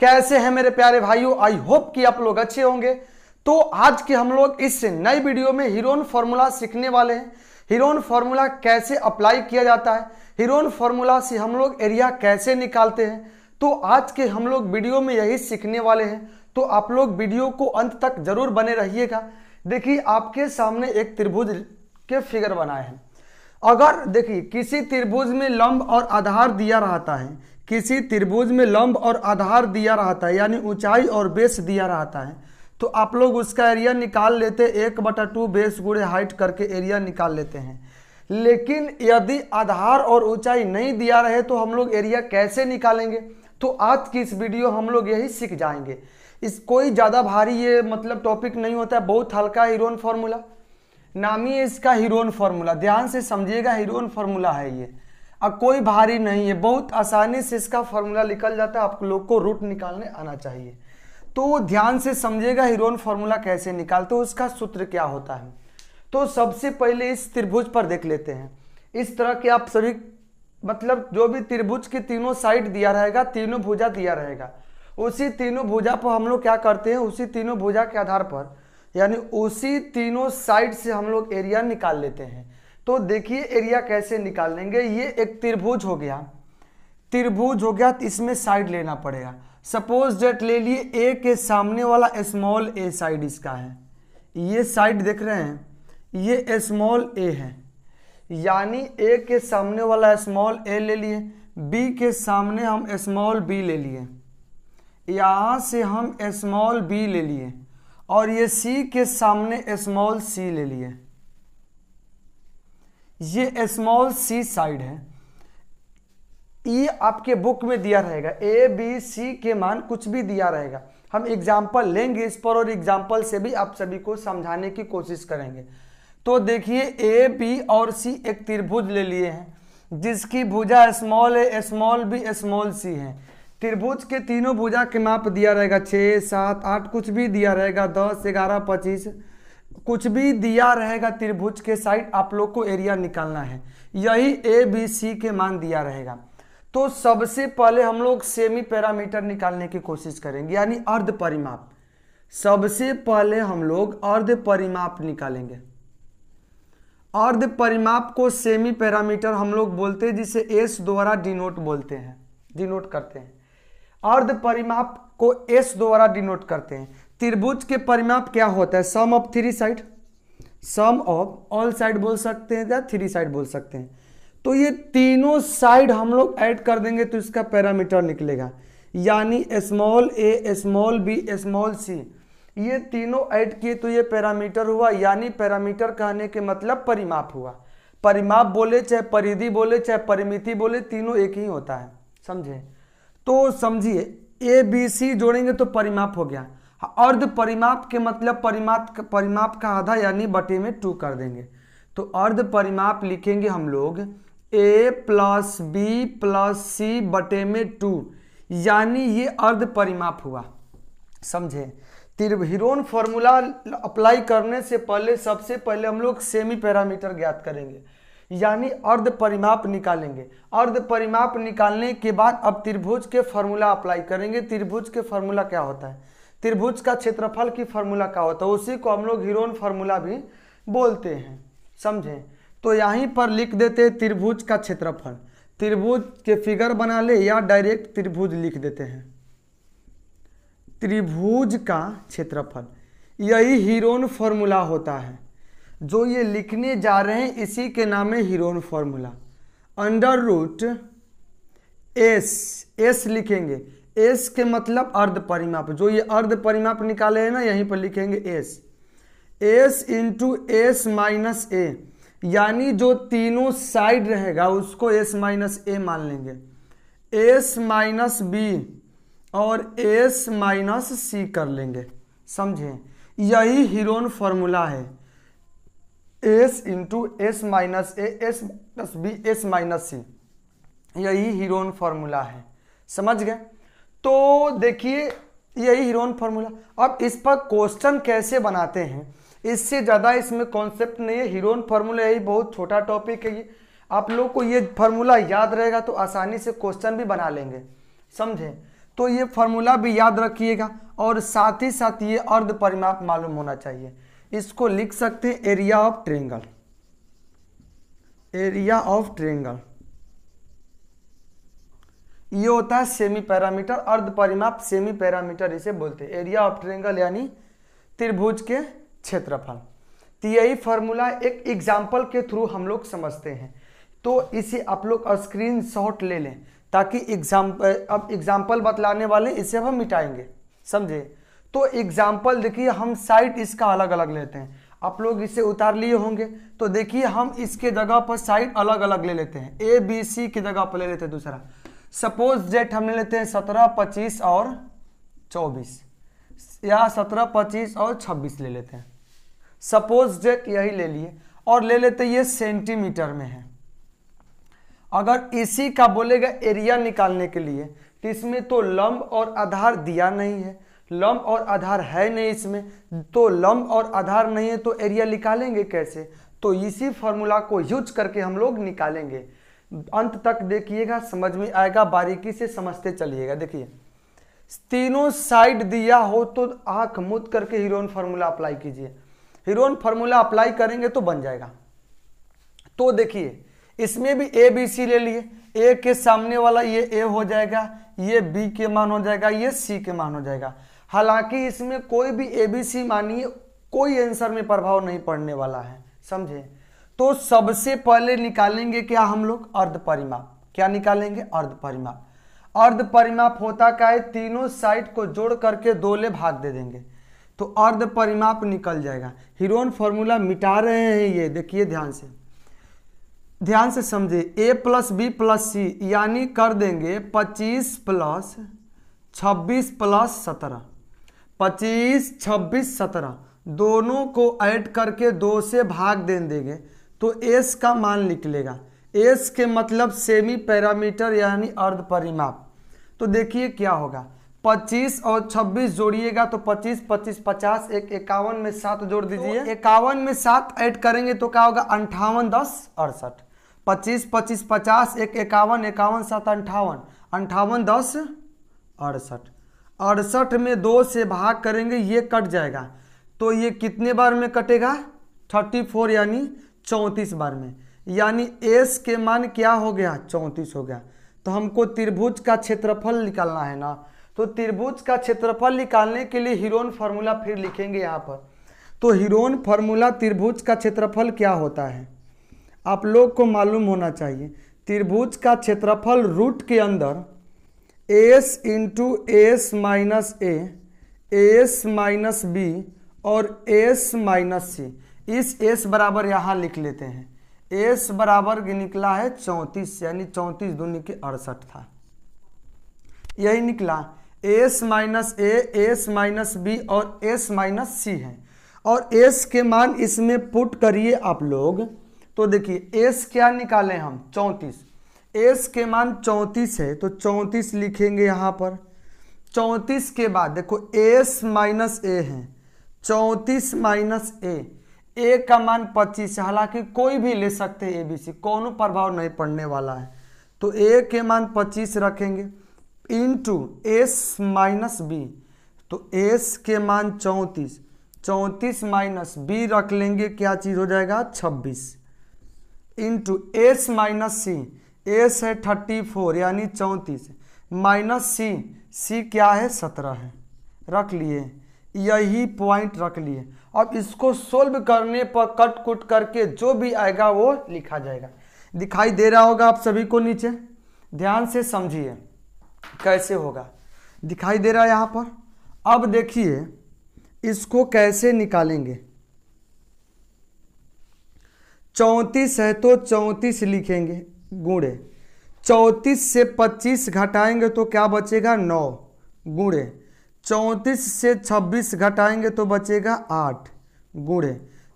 कैसे हैं मेरे प्यारे भाइयों आई होप कि आप लोग अच्छे होंगे तो आज के हम लोग इस नए वीडियो में हीरोन फॉर्मूला सीखने वाले हैं हीरोन फॉर्मूला कैसे अप्लाई किया जाता है हीरोन फॉर्मूला से हम लोग एरिया कैसे निकालते हैं तो आज के हम लोग वीडियो में यही सीखने वाले हैं तो आप लोग वीडियो को अंत तक जरूर बने रहिएगा देखिए आपके सामने एक त्रिभुज के फिगर बनाए हैं अगर देखिए किसी त्रिभुज में लंब और आधार दिया रहता है किसी त्रिभुज में लंब और आधार दिया रहता है यानी ऊंचाई और बेस दिया रहता है तो आप लोग उसका एरिया निकाल लेते एक बटा टू बेस गुड़े हाइट करके एरिया निकाल लेते हैं लेकिन यदि आधार और ऊंचाई नहीं दिया रहे तो हम लोग एरिया कैसे निकालेंगे तो आज की इस वीडियो हम लोग यही सीख जाएंगे इस कोई ज़्यादा भारी ये मतलब टॉपिक नहीं होता है बहुत हल्का हीरोन फार्मूला नामी है इसका हीरोन फार्मूला ध्यान से समझिएगा हीरोन फार्मूला है ये और कोई भारी नहीं है बहुत आसानी से इसका फॉर्मूला निकल जाता है आप लोग को रूट निकालने आना चाहिए तो ध्यान से समझेगा हीरोन फॉर्मूला कैसे निकालते हो उसका सूत्र क्या होता है तो सबसे पहले इस त्रिभुज पर देख लेते हैं इस तरह के आप सभी मतलब जो भी त्रिभुज के तीनों साइड दिया रहेगा तीनों भुजा दिया रहेगा उसी तीनों भुजा पर हम लोग क्या करते हैं उसी तीनों भुजा के आधार पर यानी उसी तीनों साइड से हम लोग एरिया निकाल लेते हैं तो देखिए एरिया कैसे निकाल लेंगे ये एक त्रिभुज हो गया त्रिभुज हो गया तो इसमें साइड लेना पड़ेगा सपोज डेट ले लिए ए के सामने वाला स्मॉल ए साइड इसका है ये साइड देख रहे हैं ये स्मॉल ए है यानी ए के सामने वाला स्मॉल ए ले लिए बी के सामने हम स्मॉल बी ले लिए यहाँ से हम स्मॉल बी ले लिए और ये सी के सामने स्मॉल सी ले लिए ये स्मॉल सी साइड है ई e आपके बुक में दिया रहेगा ए बी सी के मान कुछ भी दिया रहेगा हम एग्जाम्पल लेंगे इस पर और एग्जाम्पल से भी आप सभी को समझाने की कोशिश करेंगे तो देखिए ए बी और सी एक त्रिभुज ले लिए हैं जिसकी भुजा small a small b small c है त्रिभुज के तीनों भुजा के माप दिया रहेगा छः सात आठ कुछ भी दिया रहेगा दस ग्यारह पच्चीस कुछ भी दिया रहेगा त्रिभुज के साइड आप लोग को एरिया निकालना है यही ए बी सी के मान दिया रहेगा तो सबसे पहले हम लोग सेमी पैरामीटर निकालने की कोशिश करेंगे यानी अर्ध परिमाप सबसे पहले हम लोग अर्ध परिमाप निकालेंगे अर्ध परिमाप को सेमी पैरामीटर हम लोग बोलते हैं जिसे एस द्वारा डिनोट बोलते हैं डिनोट करते हैं अर्ध परिमाप को एस द्वारा डिनोट करते हैं त्रिभुज के परिमाप क्या होता है sum of three side sum of all side बोल सकते हैं या थ्री साइड बोल सकते हैं तो ये तीनों साइड हम लोग ऐड कर देंगे तो इसका पैरामीटर निकलेगा यानी small a small b small c ये तीनों ऐड किए तो ये पैरामीटर हुआ यानी पैरामीटर कहने के मतलब परिमाप हुआ परिमाप बोले चाहे परिधि बोले चाहे परिमिति बोले तीनों एक ही होता है समझे तो समझिए ए बी सी जोड़ेंगे तो परिमाप हो गया अर्ध परिमाप के मतलब परिमाप परिमाप का आधा यानी बटे में टू कर देंगे तो अर्ध परिमाप लिखेंगे हम लोग a plus b plus c बटे में टू यानी ये अर्ध परिमाप हुआ समझे त्रिभीरोन फॉर्मूला अप्लाई करने से पहले सबसे पहले हम लोग सेमी पैरामीटर ज्ञात करेंगे यानी अर्ध परिमाप निकालेंगे अर्ध परिमाप निकालने के बाद अब त्रिभुज के फॉर्मूला अप्लाई करेंगे त्रिभुज के फॉर्मूला क्या होता है त्रिभुज का क्षेत्रफल की फार्मूला का होता है उसी को हम लोग हीरोन फार्मूला भी बोलते हैं समझें तो यहीं पर लिख देते हैं त्रिभुज का क्षेत्रफल त्रिभुज के फिगर बना ले या डायरेक्ट त्रिभुज लिख देते हैं त्रिभुज का क्षेत्रफल यही हीरोन फॉर्मूला होता है जो ये लिखने जा रहे हैं इसी के नाम है Heron formula under root s s लिखेंगे एस के मतलब अर्ध परिमाप जो ये अर्ध परिमाप निकाले हैं ना यहीं पर लिखेंगे s s into s minus a यानी जो तीनों साइड रहेगा उसको एस माइनस ए मान लेंगे एस माइनस बी और एस माइनस सी कर लेंगे समझे यही हीरोन फॉर्मूला है s into s minus a s minus b s minus c यही हीरोन फॉर्मूला है समझ गए तो देखिए यही हीरोन फार्मूला अब इस पर क्वेश्चन कैसे बनाते हैं इससे ज़्यादा इसमें कॉन्सेप्ट नहीं है हीरोन फार्मूला यही बहुत छोटा टॉपिक है ये आप लोग को ये फार्मूला याद रहेगा तो आसानी से क्वेश्चन भी बना लेंगे समझें तो ये फार्मूला भी याद रखिएगा और साथ ही साथ ये अर्ध परिमाप मालूम होना चाहिए इसको लिख सकते हैं area of triangle area of triangle ये होता है सेमी पैरामीटर अर्ध परिमाप सेमी पैरामीटर इसे बोलते हैं एरिया ऑफ ट्रेंगल यानी त्रिभुज के क्षेत्रफल तो यही फार्मूला एक एग्जाम्पल के थ्रू हम लोग समझते हैं तो इसे आप लोग स्क्रीन शॉट ले लें ताकि एग्जाम अब एग्जाम्पल बतलाने वाले इसे हम मिटाएंगे समझे तो एग्जाम्पल देखिए हम साइट इसका अलग अलग लेते हैं आप लोग इसे उतार लिए होंगे तो देखिए हम इसके जगह पर साइड अलग अलग ले लेते हैं ए बी सी की जगह पर ले लेते हैं दूसरा सपोज डेट हमने लेते हैं सत्रह पच्चीस और चौबीस या सत्रह पच्चीस और छब्बीस ले लेते हैं सपोज डेट यही ले लिए और ले लेते ये सेंटीमीटर में है अगर इसी का बोलेगा एरिया निकालने के लिए तो इसमें तो लंब और आधार दिया नहीं है लंब और आधार है नहीं इसमें तो लंब और आधार नहीं है तो एरिया निकालेंगे कैसे तो इसी फॉर्मूला को यूज करके हम लोग निकालेंगे अंत तक देखिएगा समझ में आएगा बारीकी से समझते चलिएगा देखिए तीनों साइड दिया हो तो आंख मुद करके हीरोन फार्मूला अप्लाई कीजिए हीरोन फार्मूला अप्लाई करेंगे तो बन जाएगा तो देखिए इसमें भी ए बी सी ले लिए ए के सामने वाला ये ए हो जाएगा ये बी के मान हो जाएगा ये सी के मान हो जाएगा हालांकि इसमें कोई भी ए बी सी मानिए कोई आंसर में प्रभाव नहीं पड़ने वाला है समझे तो सबसे पहले निकालेंगे क्या हम लोग अर्ध परिमाप क्या निकालेंगे अर्ध परिमाप अर्ध परिमाप होता क्या है तीनों साइड को जोड़ करके दो ले भाग दे देंगे तो अर्ध परिमाप निकल जाएगा हीरोन फॉर्मूला मिटा रहे हैं ये देखिए ध्यान से ध्यान से समझे a plus b plus c यानी कर देंगे पच्चीस प्लस छब्बीस प्लस सत्रह पच्चीस छब्बीस सत्रह दोनों को ऐड करके दो से भाग दे देंगे तो एस का मान निकलेगा एस के मतलब सेमी पैरामीटर यानी अर्ध परिमाप तो देखिए क्या होगा 25 और 26 जोड़िएगा तो 25, 25, 50, एक इक्यावन में सात जोड़ तो दीजिए तो इक्यावन में सात ऐड करेंगे तो क्या होगा अंठावन दस अड़सठ पच्चीस पच्चीस पचास एक इक्यावन इक्यावन सात अंठावन अंठावन दस अड़सठ अड़सठ में दो से भाग करेंगे ये कट जाएगा तो ये कितने बार में कटेगा थर्टी फोर यानी चौंतीस बार में यानी एस के मान क्या हो गया चौंतीस हो गया तो हमको त्रिभुज का क्षेत्रफल निकालना है ना तो त्रिभुज का क्षेत्रफल निकालने के लिए हीरोन फार्मूला फिर लिखेंगे यहाँ पर तो हीरोन फार्मूला त्रिभुज का क्षेत्रफल क्या होता है आप लोग को मालूम होना चाहिए त्रिभुज का क्षेत्रफल रूट के अंदर s into s minus a s minus b और एस माइनस सी इस एस बराबर यहाँ लिख लेते हैं एस बराबर निकला है चौंतीस यानी चौंतीस दूनी के अड़सठ था यही निकला s minus a s minus b और एस माइनस सी है और एस के मान इसमें पुट करिए आप लोग तो देखिए एस क्या निकालें हम चौंतीस एस के मान चौंतीस है तो चौंतीस लिखेंगे यहाँ पर चौंतीस के बाद देखो एस माइनस ए है चौंतीस माइनस ए ए का मान 25 है हालांकि कोई भी ले सकते हैं ए बी सी कोनो प्रभाव नहीं पड़ने वाला है तो ए के मान 25 रखेंगे इंटू एस माइनस बी तो एस के मान 34 34 माइनस बी रख लेंगे क्या चीज़ हो जाएगा 26 into s minus c s है 34 यानी 34 माइनस सी सी क्या है 17 है रख लिए यही पॉइंट रख लिए अब इसको सोल्व करने पर कट कुट करके जो भी आएगा वो लिखा जाएगा दिखाई दे रहा होगा आप सभी को नीचे ध्यान से समझिए कैसे होगा दिखाई दे रहा है यहाँ पर अब देखिए इसको कैसे निकालेंगे चौंतीस है तो चौंतीस लिखेंगे गुणे चौंतीस से पच्चीस घटाएंगे तो क्या बचेगा नौ गुणे चौंतीस से छब्बीस घटाएंगे तो बचेगा आठ गुड़े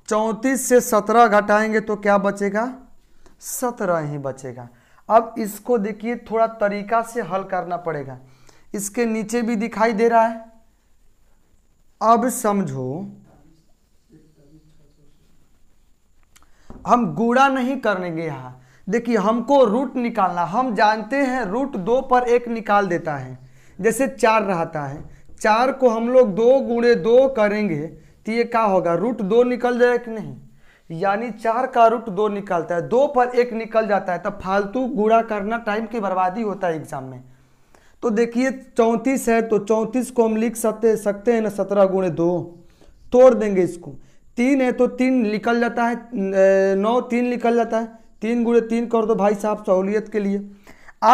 चौंतीस से सत्रह घटाएंगे तो क्या बचेगा सत्रह ही बचेगा अब इसको देखिए थोड़ा तरीका से हल करना पड़ेगा इसके नीचे भी दिखाई दे रहा है अब समझो हम गुड़ा नहीं करेंगे यहां देखिए हमको रूट निकालना हम जानते हैं रूट दो पर एक निकाल देता है जैसे चार रहता है चार को हम लोग दो गुणे दो करेंगे तो ये क्या होगा रूट दो निकल जाए कि नहीं यानी चार का रूट दो निकलता है दो पर एक निकल जाता है तब फालतू गुणा करना टाइम की बर्बादी होता है एग्जाम में तो देखिए चौंतीस है तो चौंतीस को हम लिख सकते सकते हैं ना सत्रह गुणे दो तोड़ देंगे इसको तीन है तो तीन निकल जाता है नौ तीन निकल जाता है तीन गुणे तीन कर दो भाई साहब सहूलियत के लिए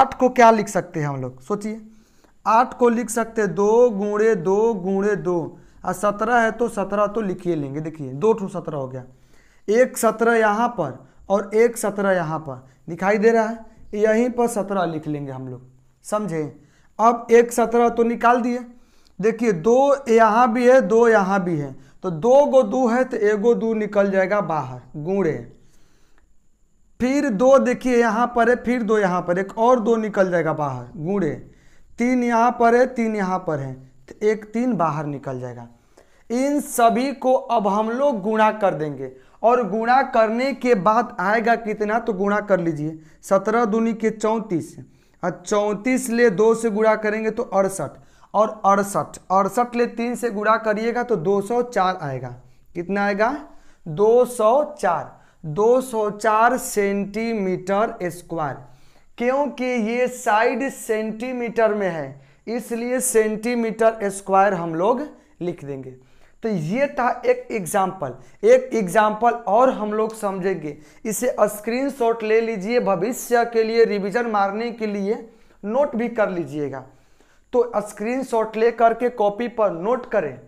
आठ को क्या लिख सकते हैं हम लोग सोचिए आठ को लिख सकते दो गुणे दो गुणे दो और सत्रह है तो सत्रह तो लिखिए लेंगे देखिए दो ठू सत्रह हो गया एक सत्रह यहाँ पर और एक सत्रह यहाँ पर दिखाई दे रहा है यहीं पर सत्रह लिख लेंगे हम लोग समझे अब एक सत्रह तो निकाल दिए देखिए दो यहाँ भी है दो यहाँ भी है तो दो गो दो है तो एगो दो निकल जाएगा बाहर गुणे फिर दो देखिए यहाँ पर है फिर दो यहाँ पर एक और दो निकल जाएगा बाहर गुणे तीन यहाँ पर है तीन यहाँ पर है तो एक तीन बाहर निकल जाएगा इन सभी को अब हम लोग गुणा कर देंगे और गुणा करने के बाद आएगा कितना तो गुणा कर लीजिए सत्रह दूनी के चौंतीस और चौंतीस ले दो से गुणा करेंगे तो अड़सठ और अड़सठ अड़सठ ले तीन से गुणा करिएगा तो दो सौ चार आएगा कितना आएगा दो सौ चार दो सौ चार सेंटीमीटर स्क्वायर क्योंकि ये साइड सेंटीमीटर में है इसलिए सेंटीमीटर स्क्वायर हम लोग लिख देंगे तो ये था एक एग्जाम्पल एक एग्जाम्पल और हम लोग समझेंगे इसे स्क्रीनशॉट ले लीजिए भविष्य के लिए रिवीजन मारने के लिए नोट भी कर लीजिएगा तो स्क्रीनशॉट ले करके कॉपी पर नोट करें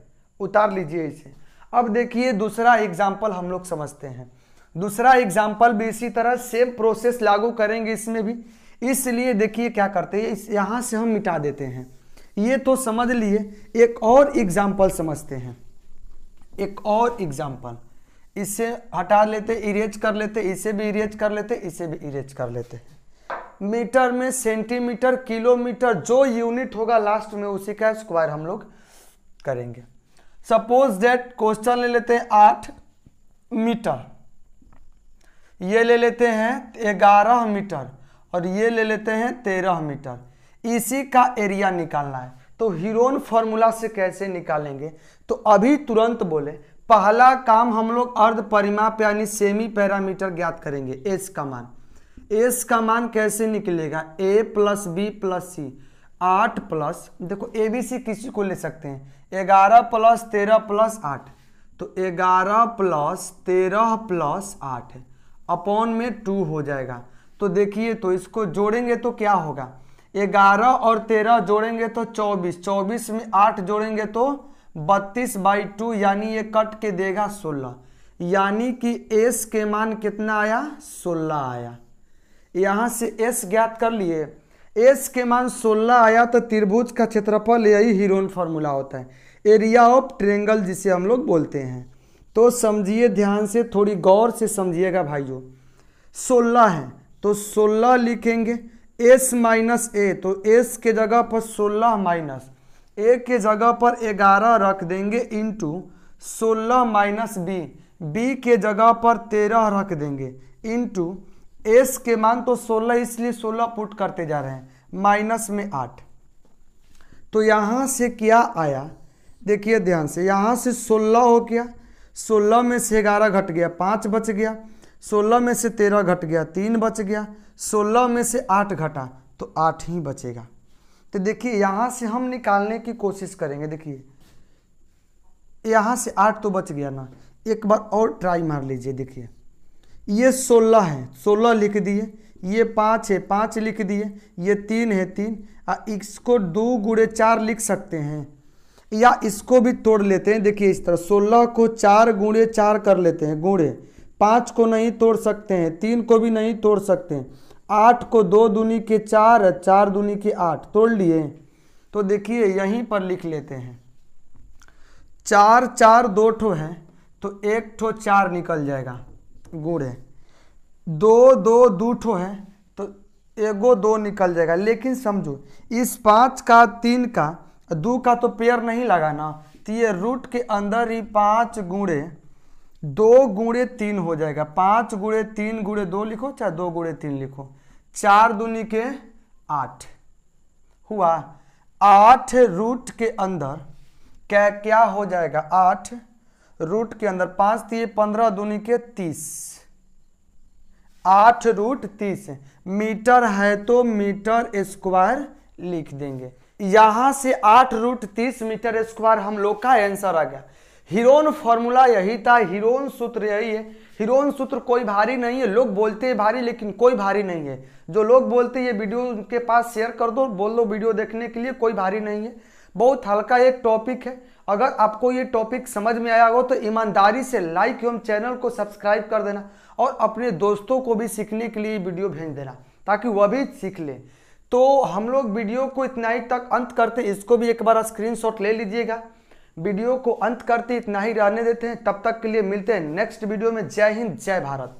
उतार लीजिए इसे अब देखिए दूसरा एग्जाम्पल हम लोग समझते हैं दूसरा एग्जाम्पल भी इसी तरह सेम प्रोसेस लागू करेंगे इसमें भी इसलिए देखिए क्या करते हैं इस यहाँ से हम मिटा देते हैं ये तो समझ लिए एक और एग्जाम्पल समझते हैं एक और एग्जाम्पल इसे हटा लेते इरेज कर लेते इसे भी इरेज कर लेते इसे भी इरेज कर लेते हैं मीटर में सेंटीमीटर किलोमीटर जो यूनिट होगा लास्ट में उसी का स्क्वायर हम लोग करेंगे सपोज डेट क्वेश्चन ले लेते हैं आठ मीटर ये ले लेते हैं ग्यारह मीटर और ये ले लेते हैं तेरह मीटर इसी का एरिया निकालना है तो हीरोन फॉर्मूला से कैसे निकालेंगे तो अभी तुरंत बोले पहला काम हम लोग अर्ध परिमाप यानी सेमी पैरामीटर ज्ञात करेंगे एस का मान एस का मान कैसे निकलेगा a plus b plus c आठ प्लस देखो ए बी सी किसी को ले सकते हैं ग्यारह प्लस तेरह प्लस आठ तो ग्यारह प्लस तेरह प्लस आठ अपॉन में टू हो जाएगा तो देखिए तो इसको जोड़ेंगे तो क्या होगा ग्यारह और तेरह जोड़ेंगे तो चौबीस चौबीस में आठ जोड़ेंगे तो बत्तीस बाई टू यानी ये कट के देगा सोलह यानी कि एस के मान कितना आया सोलह आया यहाँ से एस ज्ञात कर लिए एस के मान सोलह आया तो त्रिभुज का क्षेत्रफल यही हीरोन फार्मूला होता है एरिया ऑफ ट्रेंगल जिसे हम लोग बोलते हैं तो समझिए ध्यान से थोड़ी गौर से समझिएगा भाइयों सोलह है तो 16 लिखेंगे एस माइनस ए तो एस के जगह पर 16 माइनस ए के जगह पर 11 रख देंगे इंटू सोलह माइनस बी बी के जगह पर 13 रख देंगे इंटू एस के मान तो 16 इसलिए 16 पुट करते जा रहे हैं माइनस में 8 तो यहाँ से क्या आया देखिए ध्यान से यहाँ से 16 हो गया 16 में से 11 घट गया 5 बच गया सोलह में से तेरह घट गया तीन बच गया सोलह में से आठ घटा तो आठ ही बचेगा तो देखिए यहाँ से हम निकालने की कोशिश करेंगे देखिए यहाँ से आठ तो बच गया ना एक बार और ट्राई मार लीजिए देखिए ये सोलह है सोलह लिख दिए ये पाँच है पाँच लिख दिए ये तीन है तीन आ इसको दो गुड़े चार लिख सकते हैं या इसको भी तोड़ लेते हैं देखिए इस तरह सोलह को चार गुड़े चार कर लेते हैं गुड़े पाँच को नहीं तोड़ सकते हैं तीन को भी नहीं तोड़ सकते हैं आठ को दो दूनी के चार चार दूनी के आठ तोड़ लिए तो देखिए यहीं पर लिख लेते हैं चार चार दो ठो हैं तो एक ठो चार निकल जाएगा गुड़े दो दो दो ठो हैं तो एगो दो निकल जाएगा लेकिन समझो इस पाँच का तीन का दो का तो पेयर नहीं लगा ना तो ये रूट के अंदर ही पाँच गुड़े दो गुड़े तीन हो जाएगा पांच गुड़े तीन गुड़े दो लिखो चाहे दो गुड़े तीन लिखो चार दूनी के आठ हुआ आठ रूट के अंदर क्या क्या हो जाएगा आठ रूट के अंदर पांच तीन पंद्रह दूनी के तीस आठ रूट तीस मीटर है तो मीटर स्क्वायर लिख देंगे यहां से आठ रूट तीस मीटर स्क्वायर हम लोग का आंसर आ गया हीरोन फॉर्मूला यही था हीरोन सूत्र यही है हीरोन सूत्र कोई भारी नहीं है लोग बोलते हैं भारी लेकिन कोई भारी नहीं है जो लोग बोलते ये वीडियो उनके पास शेयर कर दो बोल दो वीडियो देखने के लिए कोई भारी नहीं है बहुत हल्का एक टॉपिक है अगर आपको ये टॉपिक समझ में आया हो तो ईमानदारी से लाइक एवं चैनल को सब्सक्राइब कर देना और अपने दोस्तों को भी सीखने के लिए वीडियो भेज देना ताकि वह भी सीख लें तो हम लोग वीडियो को इतना ही तक अंत करते इसको भी एक बार स्क्रीनशॉट ले लीजिएगा वीडियो को अंत करते इतना ही रहने देते हैं तब तक के लिए मिलते हैं नेक्स्ट वीडियो में जय हिंद जय भारत